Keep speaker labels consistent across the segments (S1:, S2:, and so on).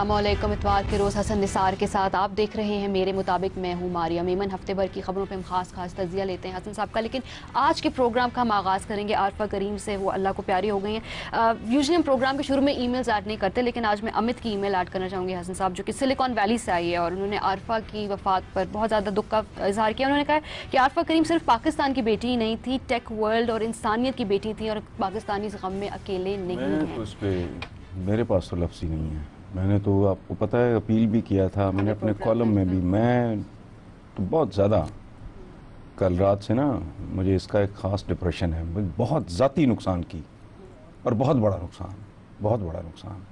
S1: असलम इतवार के रोज़ हसन निसार के साथ आप देख रहे हैं मेरे मुताबिक मैं हूँ मारिया मेमन हफ्ते भर की खबरों पर हम खास खास तजिया लेते हैं हसन साहब का लेकिन आज के प्रोग्राम का हम आगाज़ करेंगे आरफा करीम से वो अल्लाह को प्यारी हो गई हैं यूजली हम प्रोग्राम के शुरू में ई मेल्स ऐड नहीं करते लेकिन आज मैं अमित की ई मेल ऐड करना चाहूँगी हसन साहब जो कि सिलिकॉन वैली से आई है और उन्होंने आरफा की वफात पर बहुत ज़्यादा दुख का इजहार किया उन्होंने कहा कि आरफा करीम सिर्फ पाकिस्तान की बेटी ही नहीं थी टेक वर्ल्ड और इंसानियत की बेटी थी और पाकिस्तानी गम में अकेले नहीं
S2: मेरे पास तो लफ्ज़ ही नहीं है मैंने तो आपको पता है अपील भी किया था मैंने अपने कॉलम में भी मैं तो बहुत ज़्यादा कल रात से ना मुझे इसका एक ख़ास डिप्रेशन है बहुत ज़ाती नुकसान की और बहुत बड़ा नुकसान बहुत बड़ा नुकसान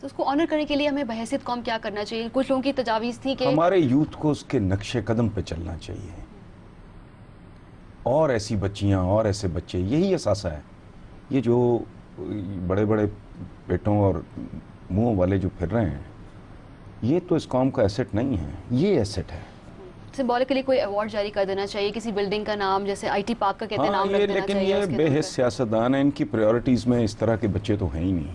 S1: तो उसको ऑनर करने के लिए हमें बहसित कौम क्या करना चाहिए कुछ लोगों की तजावीज़ तो थी कि हमारे
S2: यूथ को उसके नक्शे कदम पे चलना चाहिए और ऐसी बच्चियाँ और ऐसे बच्चे यही असासा है ये जो बड़े बड़े पेटों और मुंह वाले जो फिर रहे हैं ये तो इस कॉम का एसेट नहीं है ये एसेट है
S1: सिंबॉलिकली कोई अवार्ड जारी कर देना चाहिए किसी बिल्डिंग का नाम जैसे आईटी पार्क का कहते हैं हाँ, नाम ये, लेकिन ये
S2: बेहद सियासतदान है इनकी प्रायोरिटीज में इस तरह के बच्चे तो हैं ही नहीं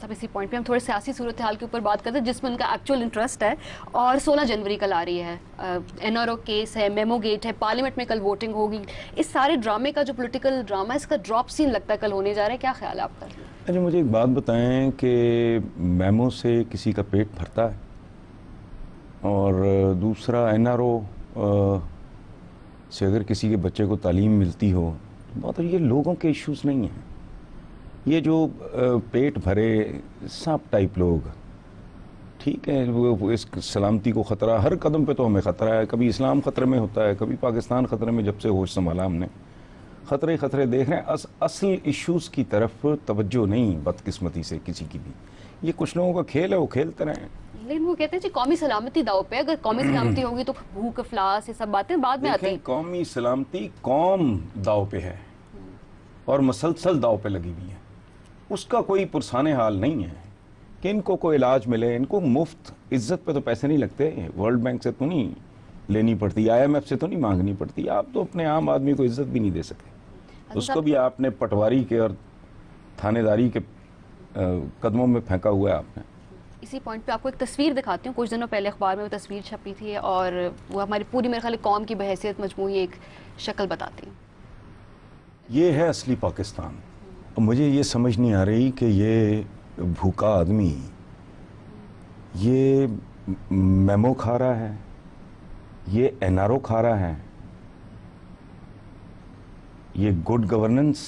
S1: सब इसी पॉइंट पे हम थोड़े सियासी सूरत हाल के ऊपर बात करते हैं जिसमें उनका एक्चुअल इंटरेस्ट है और 16 जनवरी कल आ रही है एन केस है मेमो गेट है पार्लियामेंट में कल वोटिंग होगी इस सारे ड्रामे का जो पॉलिटिकल ड्रामा है इसका ड्रॉप सीन लगता है कल होने जा रहा है क्या ख्याल है आपका
S2: अच्छा मुझे एक बात बताएं कि मेमो से किसी का पेट भरता है और दूसरा एन आर ओ से अगर किसी के बच्चे को तालीम मिलती हो तो बहुत ये लोगों के इश्यूज नहीं हैं ये जो पेट भरे सांप टाइप लोग ठीक है वो इस सलामती को ख़तरा हर कदम पे तो हमें ख़तरा है कभी इस्लाम ख़तरे में होता है कभी पाकिस्तान ख़तरे में जब से होश संभाला हमने ख़तरे ख़तरे देख रहे हैं अस, असल इश्यूज़ की तरफ तवज्जो नहीं बदकिस्मती से किसी की भी ये कुछ लोगों का खेल है वो खेलते रहें
S1: लेकिन वो कहते हैं जी कौमी सलामती दाव पे अगर कौमी सलामती होगी तो भूख अफलास ये सब बातें बाद में आती हैं
S2: कौमी सलामती कौम दाव पे है और मसलसल दाव पे लगी हुई है उसका कोई पुरसान हाल नहीं है कि इनको कोई इलाज मिले इनको मुफ्त इज्जत पे तो पैसे नहीं लगते वर्ल्ड बैंक से तो नहीं लेनी पड़ती आईएमएफ से तो नहीं मांगनी पड़ती आप तो अपने आम आदमी को इज्जत भी नहीं दे सकते अच्छा, उसको भी तो- आपने पटवारी के और थानेदारी के कदमों में फेंका हुआ है आपने
S1: इसी पॉइंट पे आपको एक तस्वीर दिखाती हूँ कुछ दिनों पहले अखबार में वो तस्वीर छपी थी और वो हमारी पूरी मेरे ख्याल कौम की बहसीत मजमू एक शक्ल बताती है
S2: ये है असली पाकिस्तान मुझे ये समझ नहीं आ रही कि ये भूखा आदमी ये मेमो खा रहा है ये एन खा रहा है ये गुड गवर्नेंस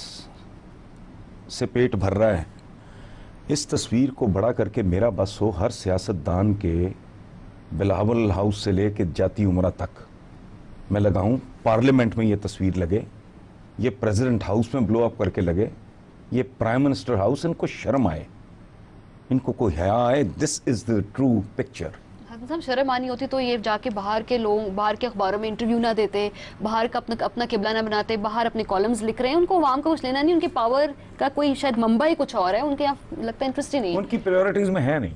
S2: से पेट भर रहा है इस तस्वीर को बड़ा करके मेरा बस हो हर सियासतदान के बिलावल हाउस से ले कर जाती उम्र तक मैं लगाऊं पार्लियामेंट में ये तस्वीर लगे ये प्रेसिडेंट हाउस में ब्लो अप करके लगे ये प्राइम मिनिस्टर हाउस इनको शर्म आए इनको कोई हया आए this is the true picture
S1: साहब शर्म आनी होती तो ये जाके बाहर के लोग बाहर के अखबारों में इंटरव्यू ना देते बाहर का अपना अपना किबला ना बनाते बाहर अपने कॉलम्स लिख रहे हैं उनको आवाम का कुछ लेना नहीं उनकी पावर का कोई शायद ही कुछ और है उनके यहाँ लगता है इंटरेस्ट ही नहीं
S2: उनकी प्रायोरिटीज़ में है नहीं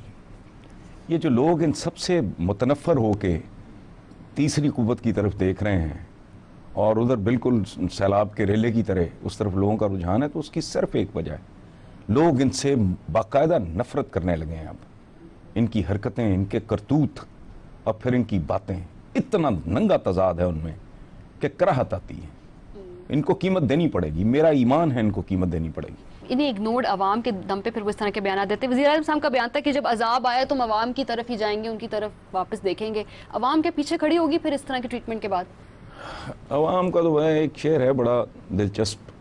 S2: ये जो लोग इन सबसे मुतनफ़र के तीसरी कुत की तरफ देख रहे हैं और उधर बिल्कुल सैलाब के रेले की तरह उस तरफ लोगों का रुझान है तो उसकी सिर्फ एक वजह है लोग इनसे बाकायदा नफरत करने लगे हैं अब इनकी हरकतें इनके करतूत और फिर इनकी बातें इतना नंगा तजाद है उनमें कि कराहत आती है इनको कीमत देनी पड़ेगी मेरा ईमान है इनको कीमत देनी पड़ेगी
S1: इन्हें इग्नोर्ड आवाम के दम पे फिर वो इस तरह के बयान देते वजी अजम साहब का बयान था कि जब अजाब आया तो हम आवाम की तरफ ही जाएंगे उनकी तरफ वापस देखेंगे आवाम के पीछे खड़ी होगी फिर इस तरह के ट्रीटमेंट के बाद
S2: आवाम का तो वह एक शेर है बड़ा दिलचस्प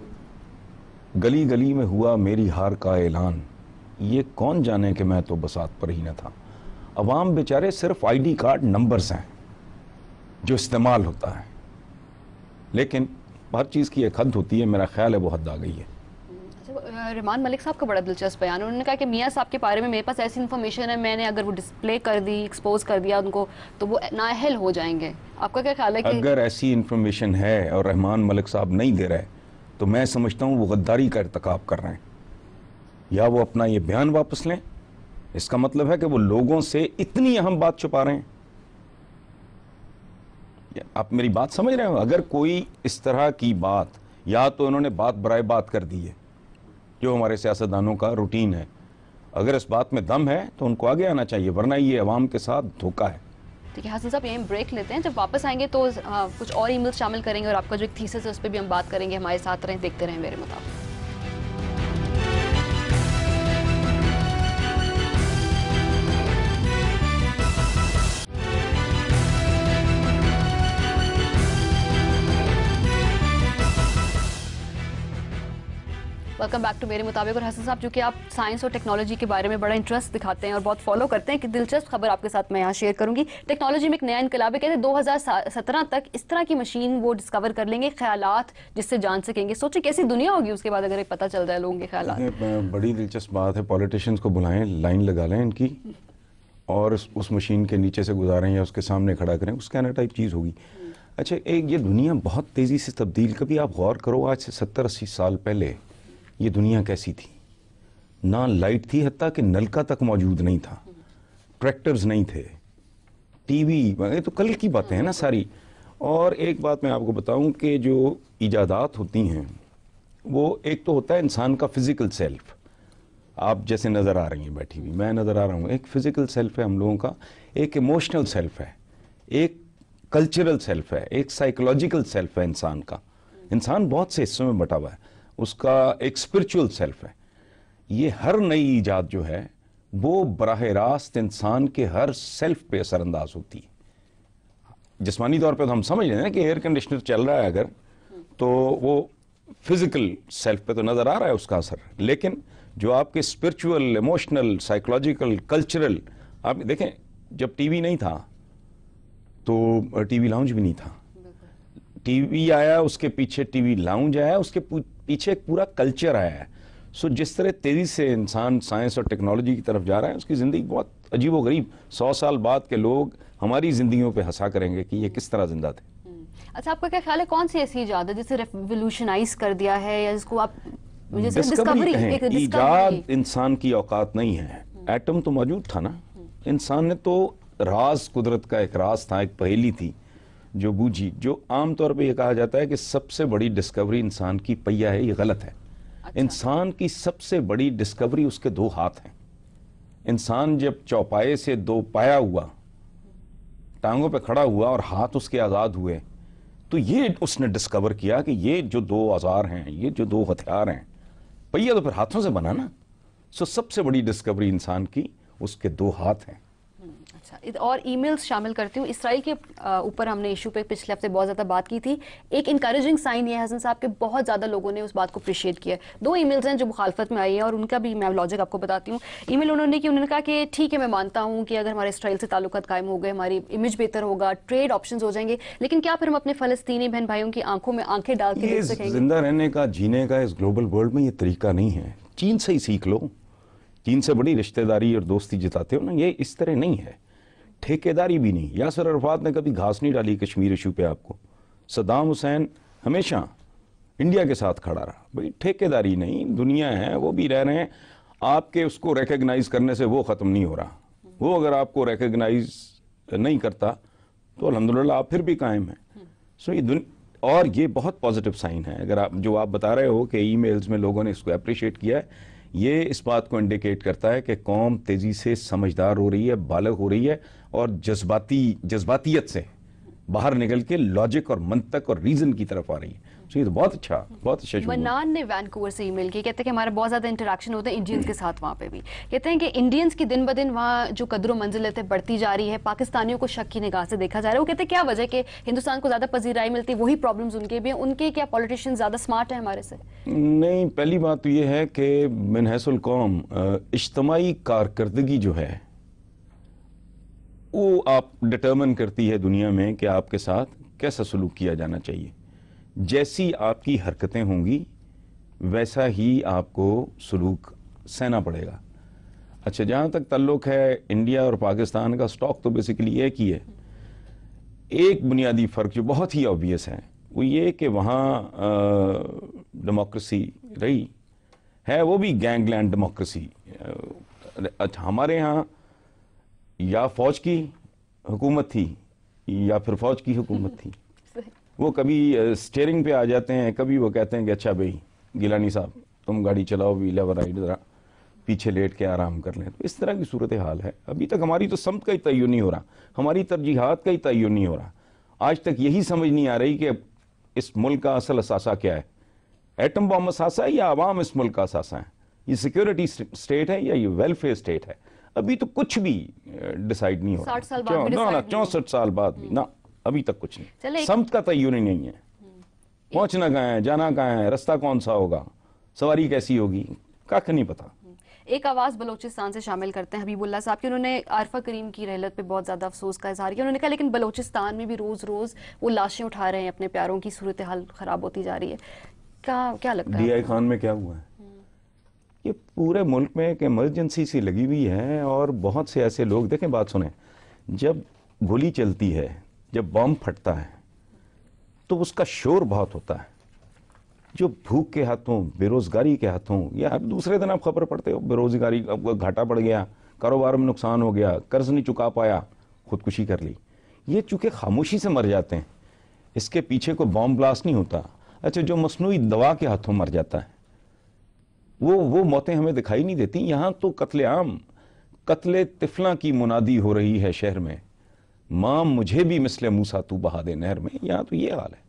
S2: गली गली में हुआ मेरी हार का ऐलान ये कौन जाने कि मैं तो बसात पर ही न था अवाम बेचारे सिर्फ आईडी कार्ड नंबर्स हैं जो इस्तेमाल होता है लेकिन हर चीज़ की एक हद होती है मेरा ख्याल है वो हद आ गई है
S1: अच्छा, रहमान मलिक साहब का बड़ा दिलचस्प बयान उन्होंने कहा कि मियाँ साहब के बारे में मेरे पास ऐसी इन्फॉर्मेशन है मैंने अगर वो डिस्प्ले कर दी एक्सपोज कर दिया उनको तो वो नाहल हो जाएंगे आपका क्या ख्याल है कि अगर
S2: ऐसी इन्फॉर्मेशन है और रहमान मलिक साहब नहीं दे रहे तो मैं समझता हूँ वो गद्दारी का इरतकब कर रहे हैं या वो अपना ये बयान वापस लें इसका मतलब है कि वो लोगों से इतनी अहम बात छुपा रहे हैं आप मेरी बात समझ रहे हो अगर कोई इस तरह की बात या तो उन्होंने बात बरए बात कर दी है जो हमारे सियासतदानों का रूटीन है अगर इस बात में दम है तो उनको आगे आना चाहिए वरना ये अवाम के साथ धोखा है
S1: ठीक है हसन साहब यहीं ब्रेक लेते हैं जब वापस आएंगे तो आ, हाँ, कुछ और ईमेल्स शामिल करेंगे और आपका जो एक थीसिस है उस पर भी हम बात करेंगे हमारे साथ रहें देखते रहें मेरे मुताबिक वेलकम बैक टू मेरे मुताबिक और हसन साहब चूँकि आप साइंस और टेक्नोलॉजी के बारे में बड़ा इंटरेस्ट दिखाते हैं और बहुत फॉलो करते हैं कि दिलचस्प खबर आपके साथ मैं यहाँ शेयर करूँगी टेक्नोलॉजी में एक नया इनकलाब है कहते हैं दो तक इस तरह की मशीन वो डिस्कवर कर लेंगे ख्याल जिससे जान सकेंगे सोचे कैसी दुनिया होगी उसके बाद अगर पता चल जाए लोगों के ख्याल
S2: बड़ी दिलचस्प बात है पॉलिटिशियंस को बुलाएं लाइन लगा लें इनकी और उस मशीन के नीचे से गुजारें या उसके सामने खड़ा करें उसके अंदर टाइप चीज़ होगी अच्छा एक ये दुनिया बहुत तेज़ी से तब्दील कभी आप गौर करो आज से सत्तर अस्सी साल पहले ये दुनिया कैसी थी ना लाइट थी हती कि नलका तक मौजूद नहीं था ट्रैक्टर्स नहीं थे टीवी ये तो कल की बातें हैं ना सारी और एक बात मैं आपको बताऊं कि जो ईजादात होती हैं वो एक तो होता है इंसान का फिज़िकल सेल्फ आप जैसे नज़र आ रही हैं बैठी हुई मैं नज़र आ रहा हूँ एक फ़िज़िकल सेल्फ है हम लोगों का एक इमोशनल सेल्फ है एक कल्चरल सेल्फ है एक साइकोलॉजिकल सेल्फ है इंसान का इंसान बहुत से हिस्सों में बटा हुआ है उसका एक स्पिरिचुअल सेल्फ है ये हर नई ईजाद जो है वो बरह रास्त इंसान के हर सेल्फ पे असरअंदाज होती है जिसमानी तौर पे तो हम समझ रहे हैं कि एयर कंडीशनर चल रहा है अगर तो वो फिज़िकल सेल्फ पे तो नज़र आ रहा है उसका असर लेकिन जो आपके स्पिरिचुअल इमोशनल साइकोलॉजिकल कल्चरल आप देखें जब टीवी नहीं था तो टीवी लाउंज भी नहीं था टीवी आया उसके पीछे टीवी लाउंज आया उसके पीछे एक पूरा कल्चर आया है सो जिस तरह तेज़ी से इंसान साइंस और टेक्नोलॉजी की तरफ जा रहा है उसकी ज़िंदगी बहुत अजीब गरीब सौ साल बाद के लोग हमारी ज़िंदगियों पे हंसा करेंगे कि ये किस तरह ज़िंदा थे
S1: हम्म। अच्छा आपका क्या ख्याल है कौन सी ऐसी ईजाद है जिसे रेवोल्यूशनाइज कर दिया है या जिसको आप डिस्कवरी
S2: इंसान की औकात नहीं है एटम हम्म। तो मौजूद था ना हम्म। इंसान ने तो राज कुदरत का एक राज था एक पहेली थी जो बूझी जो आम तौर पे ये कहा जाता है कि सबसे बड़ी डिस्कवरी इंसान की पहिया है ये गलत है अच्छा। इंसान की सबसे बड़ी डिस्कवरी उसके दो हाथ हैं इंसान जब चौपाए से दो पाया हुआ टांगों पे खड़ा हुआ और हाथ उसके आज़ाद हुए तो ये उसने डिस्कवर किया कि ये जो दो औजार हैं ये जो दो हथियार हैं पहिया तो फिर हाथों से बना ना सो सबसे बड़ी डिस्कवरी इंसान की उसके दो हाथ हैं
S1: अच्छा और ईमेल्स शामिल करती हूँ इसराइल के ऊपर हमने इशू पे पिछले हफ्ते बहुत ज़्यादा बात की थी एक इंकरेजिंग साइन ये हसन साहब के बहुत ज़्यादा लोगों ने उस बात को अप्रिशिएट किया दो ईमेल्स हैं जो मुखालफत में आई हैं और उनका भी मैं लॉजिक आपको बताती हूँ मेल उन्होंने की उन्होंने कहा कि ठीक है मैं मानता हूँ कि अगर हमारे इसराइल से ताल्लुक कायम हो गए हमारी इमेज बेहतर होगा ट्रेड ऑप्शन हो जाएंगे लेकिन क्या फिर हम अपने फलस्तीनी बहन भाइयों की आंखों में आंखें डाल के जिंदा
S2: रहने का जीने का इस ग्लोबल वर्ल्ड में ये तरीका नहीं है चीन से ही सीख लो चीन से बड़ी रिश्तेदारी और दोस्ती जिताते हो ना ये इस तरह नहीं है ठेकेदारी भी नहीं यासर अरफात ने कभी घास नहीं डाली कश्मीर इशू पे आपको सदाम हुसैन हमेशा इंडिया के साथ खड़ा रहा भाई ठेकेदारी नहीं दुनिया है वो भी रह रहे हैं आपके उसको रिकग्नाइज करने से वो ख़त्म नहीं हो रहा वो अगर आपको रेकग्नाइज़ नहीं करता तो अलहमदिल्ला आप फिर भी कायम हैं सो ये और ये बहुत पॉजिटिव साइन है अगर आप जो आप बता रहे हो कि ई में लोगों ने इसको अप्रिशिएट किया है ये इस बात को इंडिकेट करता है कि कौम तेज़ी से समझदार हो रही है बालग हो रही है और जज्बाती जज्बातीत से बाहर निकल के लॉजिक और मंतक और रीजन की तरफ आ रही है सो तो ये तो बहुत अच्छा बहुत अच्छा मनान
S1: ने वैनकूवर से ईमेल की कहते हैं कि हमारा बहुत ज़्यादा इंटरेक्शन होता है इंडियंस के साथ वहाँ पे भी कहते हैं कि इंडियंस की दिन ब दिन वहाँ जो कदर मंजिलत है बढ़ती जा रही है पाकिस्तानियों को शक की निगाह से देखा जा रहा है वो कहते हैं क्या वजह कि हिंदुस्तान को ज़्यादा पजीराई मिलती है वही प्रॉब्लम उनके भी उनके क्या पॉलिटिशियन ज़्यादा स्मार्ट है हमारे से
S2: नहीं पहली बात तो ये है कि मिनहसुल कौम इज्तमाही कारकर्दगी जो है वो आप डिटर्मन करती है दुनिया में कि आपके साथ कैसा सलूक किया जाना चाहिए जैसी आपकी हरकतें होंगी वैसा ही आपको सलूक सहना पड़ेगा अच्छा जहाँ तक तल्लुक़ है इंडिया और पाकिस्तान का स्टॉक तो बेसिकली एक ही है एक बुनियादी फ़र्क जो बहुत ही ऑबियस है वो ये कि वहाँ डेमोक्रेसी रही है वो भी गैंगलैंड डेमोक्रेसी अच्छा हमारे यहाँ या फौज की हुकूमत थी या फिर फौज की हुकूमत थी वो कभी स्टेयरिंग पे आ जाते हैं कभी वो कहते हैं कि अच्छा भाई गिलानी साहब तुम गाड़ी चलाओ भी लेवर राइड ज़रा पीछे लेट के आराम कर लें तो इस तरह की सूरत हाल है अभी तक हमारी तो समत का ही तयन नहीं हो रहा हमारी तरजीहत का ही तय नहीं हो रहा आज तक यही समझ नहीं आ रही कि इस मुल्क का असल असासा क्या है एटम बॉम असासा है या आवाम इस मुल्क का असासा है ये सिक्योरिटी स्टेट है या ये वेलफेयर स्टेट है अभी तो कुछ भी डिसाइड नहीं हो साल बाद ना ना साल बाद भी ना अभी तक कुछ नहीं समत का तयन तो नहीं है हम्म। पहुंचना कहाँ है जाना कहाँ है रास्ता कौन सा होगा सवारी कैसी होगी कख नहीं पता
S1: हम्म। एक आवाज़ बलोचिस्तान से शामिल करते हैं हबीबुल्ला साहब की उन्होंने आरफा करीम की रहलत पे बहुत ज़्यादा अफसोस का इजहार किया उन्होंने कहा लेकिन बलोचिस्तान में भी रोज़ रोज़ वो लाशें उठा रहे हैं अपने प्यारों की सूरत हाल ख़राब होती जा रही है क्या क्या लगता है
S2: खान में क्या हुआ है ये पूरे मुल्क में एक इमरजेंसी सी लगी हुई है और बहुत से ऐसे लोग देखें बात सुने जब गोली चलती है जब बम फटता है तो उसका शोर बहुत होता है जो भूख के हाथों बेरोज़गारी के हाथों या अब दूसरे दिन आप खबर पढ़ते हो बेरोज़गारी घाटा पड़ गया कारोबार में नुकसान हो गया कर्ज नहीं चुका पाया खुदकुशी कर ली ये चूंकि खामोशी से मर जाते हैं इसके पीछे कोई बॉम्ब ब्लास्ट नहीं होता अच्छा जो मसनू दवा के हाथों मर जाता है वो वो मौतें हमें दिखाई नहीं देती यहाँ तो कत्लेआम कत्ल तिफला की मुनादी हो रही है शहर में माम मुझे भी मिसले मूसा तू बहा दे नहर में यहाँ तो ये हाल है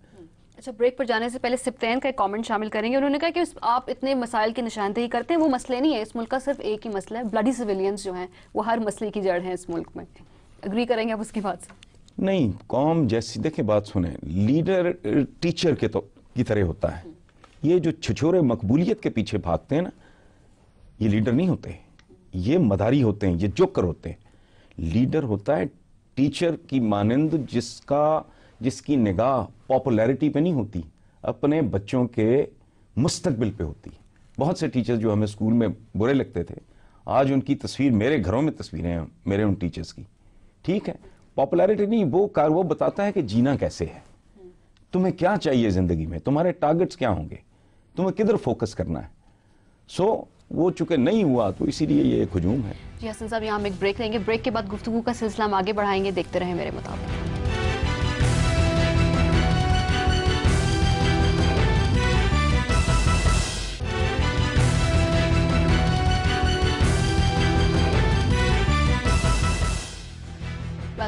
S1: अच्छा ब्रेक पर जाने से पहले सिप्तैन का एक कमेंट शामिल करेंगे उन्होंने कहा कि आप इतने मसाइल की निशानदेही करते हैं वो मसले नहीं है इस मुल्क का सिर्फ एक ही मसला है ब्लडी सिविलियंस जो है वो हर मसले की जड़ है इस मुल्क में अग्री करेंगे आप उसकी बात से
S2: नहीं कौम जैसी देखें बात सुने लीडर टीचर के तो की तरह होता है ये जो छिछोरे मकबूलियत के पीछे भागते हैं ना ये लीडर नहीं होते ये मदारी होते हैं ये जोकर होते हैं लीडर होता है टीचर की मानंद जिसका जिसकी निगाह पॉपुलैरिटी पे नहीं होती अपने बच्चों के मुस्तबिल पे होती बहुत से टीचर्स जो हमें स्कूल में बुरे लगते थे आज उनकी तस्वीर मेरे घरों में तस्वीरें हैं मेरे उन टीचर्स की ठीक है पॉपुलैरिटी नहीं वो कार वो बताता है कि जीना कैसे है तुम्हें क्या चाहिए ज़िंदगी में तुम्हारे टारगेट्स क्या होंगे तुम्हें किधर फोकस करना है सो so, वो चूंकि नहीं हुआ तो इसीलिए ये एक हजूम है
S1: जी हसन साहब यहाँ हम एक ब्रेक लेंगे ब्रेक के बाद गुफ्तु का सिलसिला हम आगे बढ़ाएंगे देखते रहे मेरे मुताबिक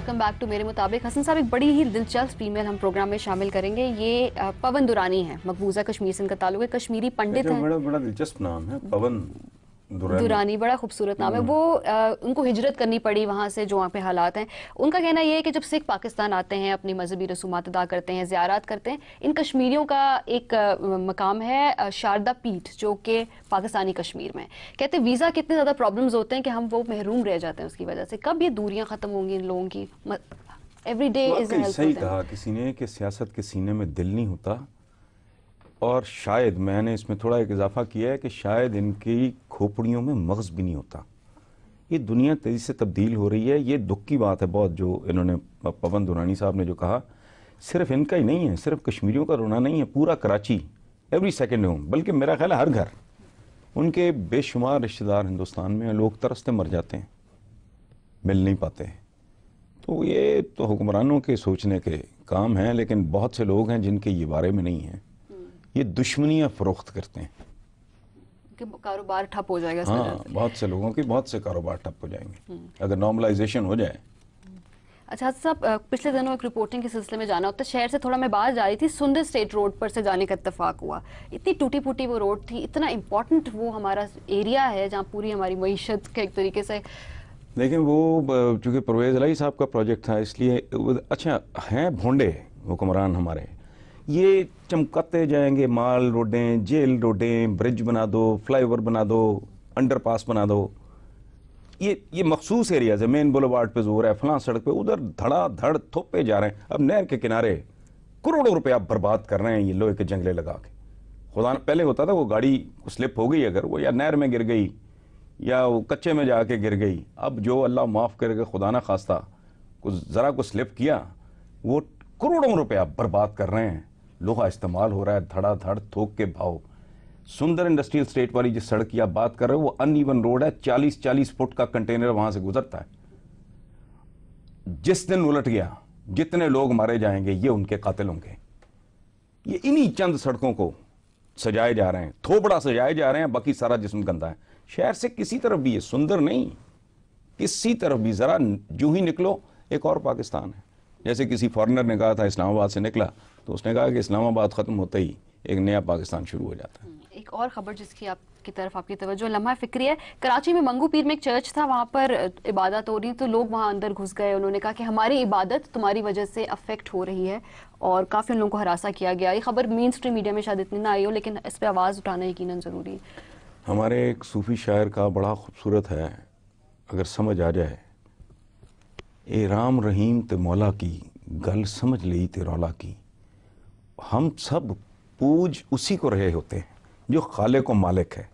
S1: वेलकम बैक टू मेरे मुताबिक हसन साहब एक बड़ी ही दिलचस्प फीमेल हम प्रोग्राम में शामिल करेंगे ये पवन दुरानी है मकबूजा कश्मीर से इनका ताल्लुक है कश्मीरी पंडित है बड़ा
S2: बड़ा दिलचस्प नाम है पवन दुरानी, दुरानी
S1: बड़ा खूबसूरत नाम है हम्म। वो आ, उनको हिजरत करनी पड़ी वहाँ से जो वहाँ पे हालात हैं उनका कहना यह है कि जब सिख पाकिस्तान आते हैं अपनी मजहबी रसूमात अदा करते हैं ज्यारत करते हैं इन कश्मीरियों का एक आ, मकाम है शारदा पीठ जो कि पाकिस्तानी कश्मीर में कहते वीज़ा कितने ज़्यादा प्रॉब्लम्स होते हैं कि हम वो महरूम रह जाते हैं उसकी वजह से कब ये दूरियाँ ख़त्म होंगी इन लोगों की एवरी डे सही कहा
S2: किसी ने कि सियासत के सीने में दिल नहीं होता और शायद मैंने इसमें थोड़ा एक इजाफा किया है कि शायद इनकी खोपड़ियों में मगज़ भी नहीं होता ये दुनिया तेज़ी से तब्दील हो रही है ये दुख की बात है बहुत जो इन्होंने पवन दुरानी साहब ने जो कहा सिर्फ इनका ही नहीं है सिर्फ कश्मीरियों का रोना नहीं है पूरा कराची एवरी सेकेंड होम बल्कि मेरा ख्याल है हर घर उनके बेशुमार रिश्तेदार हिंदुस्तान में लोग तरसते मर जाते हैं मिल नहीं पाते हैं तो ये तो हुक्मरानों के सोचने के काम हैं लेकिन बहुत से लोग हैं जिनके ये बारे में नहीं हैं ये दुश्मनियाँ फ़रोख्त करते हैं
S1: कि कारोबार ठप हो जाएगा हाँ
S2: बहुत से लोगों की बहुत से कारोबार ठप हो जाएंगे हम्म। अगर नॉर्मलाइजेशन हो जाए
S1: अच्छा साहब पिछले दिनों एक रिपोर्टिंग के सिलसिले में जाना होता है शहर से थोड़ा मैं बाहर जा रही थी सुंदर स्टेट रोड पर से जाने का इतफाक हुआ इतनी टूटी फूटी वो रोड थी इतना इम्पोर्टेंट वो हमारा एरिया है जहाँ पूरी हमारी मीशत के एक तरीके से
S2: लेकिन वो चूँकि परवेज़ अलाई साहब का प्रोजेक्ट था इसलिए अच्छा हैं भोंडे हुक्मरान हमारे ये चमकाते जाएंगे माल रोडें जेल रोडें ब्रिज बना दो फ्लाईओवर बना दो अंडरपास बना दो ये ये मखसूस एरियाज है मेन बुलवार्ड पे जोर है फलां सड़क पे उधर धड़ा धड़ थोपे जा रहे हैं अब नहर के किनारे करोड़ों रुपए आप बर्बाद कर रहे हैं ये लोहे के जंगले लगा के खुदा पहले होता था वो गाड़ी स्लिप हो गई अगर वो या नहर में गिर गई या वो कच्चे में जाके गिर गई अब जो अल्लाह माफ़ करके खुदा ना खास्ता कुछ ज़रा कुछ स्लिप किया वो करोड़ों रुपया बर्बाद कर रहे हैं लोहा इस्तेमाल हो रहा है धड़ाधड़ थोक के भाव सुंदर इंडस्ट्रियल स्टेट वाली जिस सड़क की आप बात कर रहे हो वो अनईवन रोड है चालीस चालीस फुट का कंटेनर वहां से गुजरता है जिस दिन उलट गया जितने लोग मारे जाएंगे ये उनके कातिल होंगे ये इन्हीं चंद सड़कों को सजाए जा रहे हैं थोपड़ा सजाए जा रहे हैं बाकी सारा जिसम गंदा है शहर से किसी तरफ भी ये सुंदर नहीं किसी तरफ भी ज़रा जू ही निकलो एक और पाकिस्तान है जैसे किसी फॉरेनर ने कहा था इस्लामाबाद से निकला तो उसने कहा कि इस्लामाबाद ख़त्म होते ही एक नया पाकिस्तान शुरू हो
S1: जाता है हम्म, एक और ख़बर जिसकी आप की तरफ आपकी तवज्जो लम्हा फिक्री है कराची में मंगू पीर में एक चर्च था वहाँ पर इबादत हो रही तो लोग वहाँ अंदर घुस गए उन्होंने कहा कि हमारी इबादत तुम्हारी वजह से अफेक्ट हो रही है और काफ़ी उन लोगों को हरासा किया गया ये खबर मेन स्ट्रीम मीडिया में शायद इतनी ना आई हो लेकिन इस पर आवाज़ उठाना यकीन ज़रूरी है
S2: हमारे एक सूफ़ी शायर का बड़ा खूबसूरत है अगर समझ आ जाए ए राम रहीम ते मौला की गल समझ ली ते रौला की हम सब पूज उसी को रहे होते हैं जो खाले को मालिक है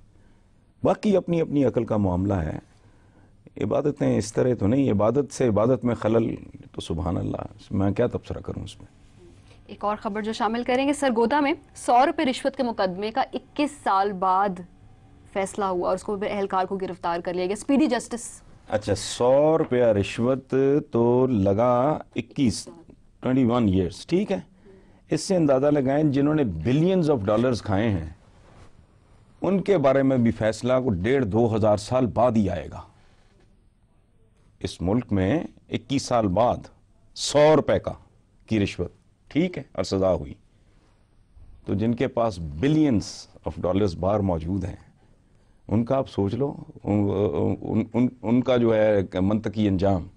S2: बाकी अपनी अपनी अकल का मामला है इबादतें इस तरह तो नहीं इबादत से इबादत में खलल तो सुबहान अल्लाह मैं क्या तबसरा करूँ उसमें
S1: एक और ख़बर जो शामिल करेंगे सरगोदा में सौ रुपये रिश्वत के मुकदमे का इक्कीस साल बाद फैसला हुआ और उसको एहलकार को गिरफ्तार कर लिया गया स्पीडी जस्टिस
S2: अच्छा सौ रुपया रिश्वत तो लगा इक्कीस ट्वेंटी वन ईयर्स ठीक है इससे अंदाज़ा लगाएं जिन्होंने बिलियंस ऑफ डॉलर्स खाए हैं उनके बारे में भी फैसला को डेढ़ दो हज़ार साल बाद ही आएगा इस मुल्क में इक्कीस साल बाद सौ रुपए का की रिश्वत ठीक है और सजा हुई तो जिनके पास बिलियंस ऑफ डॉलर्स बाहर मौजूद हैं उनका आप सोच लो उन, उन, उन, उनका जो है मंतकी अंजाम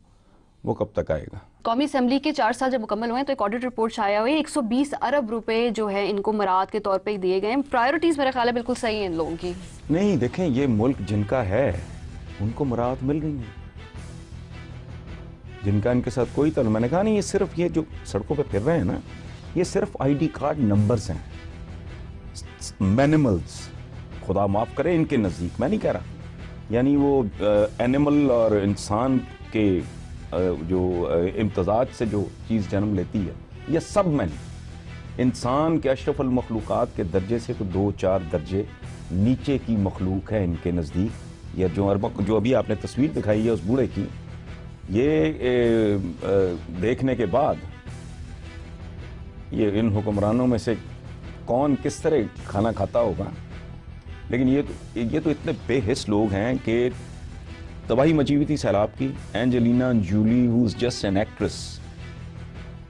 S2: वो कब तक आएगा
S1: कौमी असम्बली के चार साल जब मुकम्मल हुए तो एक ऑडिट रिपोर्ट छाया हुई 120 अरब रुपए जो है इनको मराद के तौर पे दिए गए प्रायोरिटीज़ मेरा ख्याल है बिल्कुल सही है इन लोगों की
S2: नहीं देखें ये मुल्क जिनका है उनको मराद मिल रही है जिनका इनके साथ कोई तल मैंने कहा नहीं ये सिर्फ ये जो सड़कों पर फिर रहे हैं ना ये सिर्फ आईडी कार्ड नंबर हैं मैनिमल्स खुदा माफ़ करे इनके नज़दीक मैं नहीं कह रहा यानी वो एनिमल और इंसान के जो इम्तजाज से जो चीज़ जन्म लेती है यह सब में इंसान के अशरफुलमखलूक के दर्जे से तो दो चार दर्जे नीचे की मखलूक है इनके नज़दीक या जो अरबक जो अभी आपने तस्वीर दिखाई है उस बूढ़े की ये ए, ए, देखने के बाद ये इन हुक्मरानों में से कौन किस तरह खाना खाता होगा लेकिन ये तो ये तो इतने बेहिस लोग हैं कि तबाही मची हुई थी सैलाब की Angelina Jolie who just an actress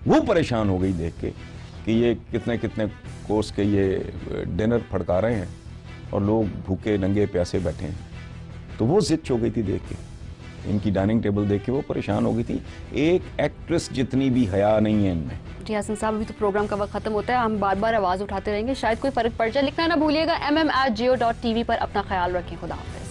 S2: वो परेशान हो गई देख के कि ये कितने कितने कोर्स के ये डिनर फड़का रहे हैं और लोग भूखे नंगे प्यासे बैठे हैं तो वो जिद हो गई थी देख के इनकी डाइनिंग टेबल देख के वो परेशान हो गई थी एक एक्ट्रेस जितनी भी हया नहीं है
S1: इनमें हसन हाँ, साहब अभी तो प्रोग्राम का वक्त खत्म होता है हम बार बार आवाज़ उठाते रहेंगे शायद कोई फ़र्क पड़ जाए लिखना ना भूलिएगा M M dot T V पर अपना ख्याल रखें खुदा हाफिज़